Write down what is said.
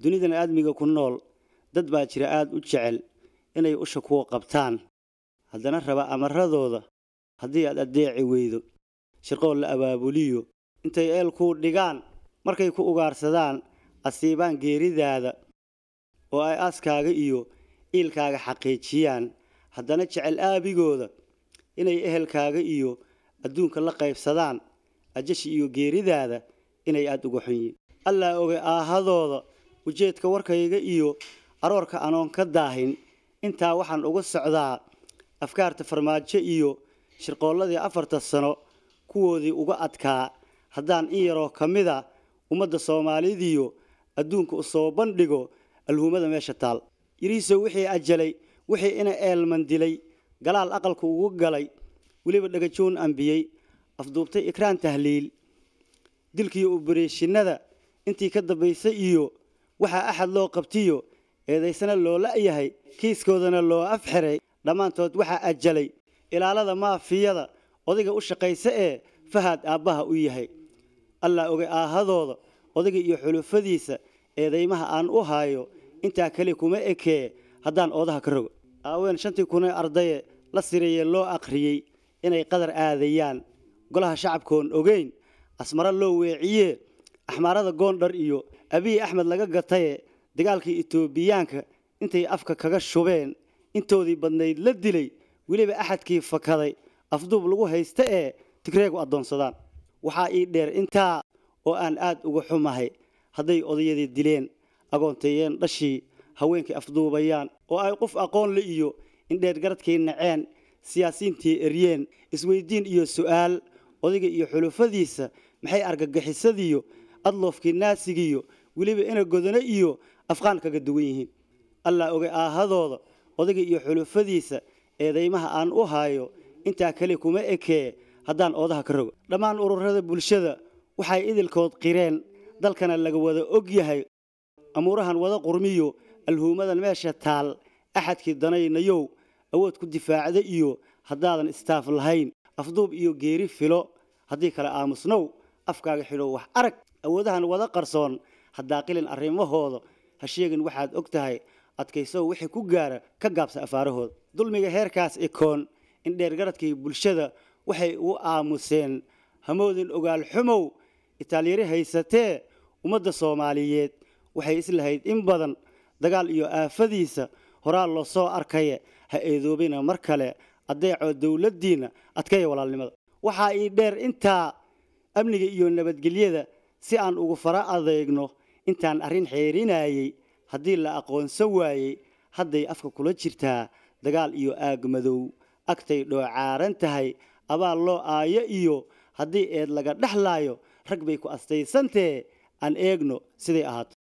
dunidan aadmiga ku nool dad baa jira aada u jecel inay usha kuwa qabtaan haddana raba amaradooda haddii aad addeeci weydo shirqool la abaabuliyo intay eel kuu dhigaan markay ku ugaarsadaan asiibaan geeridaada oo ay aaskaaga iyo iilkaaga xaqiijiyaan haddana jecel aabigooda inay ehelkaaga iyo adduunka la qaybsadaan ajashi iyo geeridaada inay aada uga xunyiin allaa oga aahadooda ujeedka warkayga iyo aroorka anoon ka daahin intaa waxaan uga socdaa afkaarta farmaajo iyo shirqoolladii afarta sano kuwoodii uga adkaa haddaan in yaroo ka mida ummadda soomaalidiiyo adduunka u soo bandhigo alhuumada meesha taal yariiso wixii ajalay wixii ina eelman dilay galaal aqalka ugu galay weliba dhagajoon ambiyey afduubtay ikraan tahliil dilkiiyo obareeshinada intii ka dambaysay iyo waxaa axad loo qabtiyo eedaysana loo la'yahay kiiskoodana loo afxiray dhammaantood waxaa ajalay ilaalada maafiyada odayga u shaqaysa ee fahaad aabbaha u yahay allah ogay aahadooda odayga iyo xulufadiisa eedaymaha aan u haayo intaa keli kuma ekee haddaan oodaha ka rogo aaween shantii kunee ardaye la siriyee loo akhriyey inay qadar aadayaan golaha shacabkoon ogeyn asmara loo weeciyee axmaarada goondhar iyo abiy axmed laga gataye dagaalkii itoobiyaanka intay afka kaga shubeen intoodii badnayd la dilay weliba axadkii fakaday afduub lagu haysta ee tigreegu addoonsadaan waxaa ii dheer intaa oo aan aad uga xumahay hadday odayadii dileen agoonteeyeen dhashii haweenkii afduubayaan oo ay qof aqoon la iyo indheergaradkii naceen siyaasiintii eryeen isweyddiin iyo su'aal odayga iyo xulufadiisa maxay argagixisadiiyo adloofkii naasigiiyo weliba ina godano iyo afqaan kaga duwan yihiin allah ogay aahadooda odaga iyo xulufadiisa eedaymaha aan u haayo intaa kale kuma ekee haddaan oodaha ka rogo dhammaan ururada bulshada waxay idilkood qireen dalkana laga wada og yahay amuurahan wada qurmiyo alhuumadan meesha taal axadkii danaynayow awood ku difaacda iyo haddaadan istaaf lahayn afduub iyo geeri filo haddii kale aamusnow afkaaga xidho wax arag awoodahan wada qarsoon hadaaqilin arrimahooda ha sheegin waxaad og tahay adkaysoo wixii ku gaara ka gaabsa afaarahooda dulmiga heerkaas ikoon in dheergaradkii bulshada waxay u aamuseen hamoodin ogaal xumow itaalyari haysatee ummadda soomaaliyeed waxay islahayd in badan dagaal iyo aafadiisa horaal loosoo arkaya ha eedoobina mar kale addeecoo dowladdiinna adkaya walaalnimada waxaa ii dheer intaa amniga iyo nabadgelyada si aan ugu fara adeegno intaan arrin xeerinayay haddii la aqoonsan waayey hadday afka kula jirtaa dagaal iyo aagmadow agtay dhoocaaran tahay abaal loo aayo iyo haddii eed laga dhexlaayo rag bay ku astaysantee aan eegno siday ahaato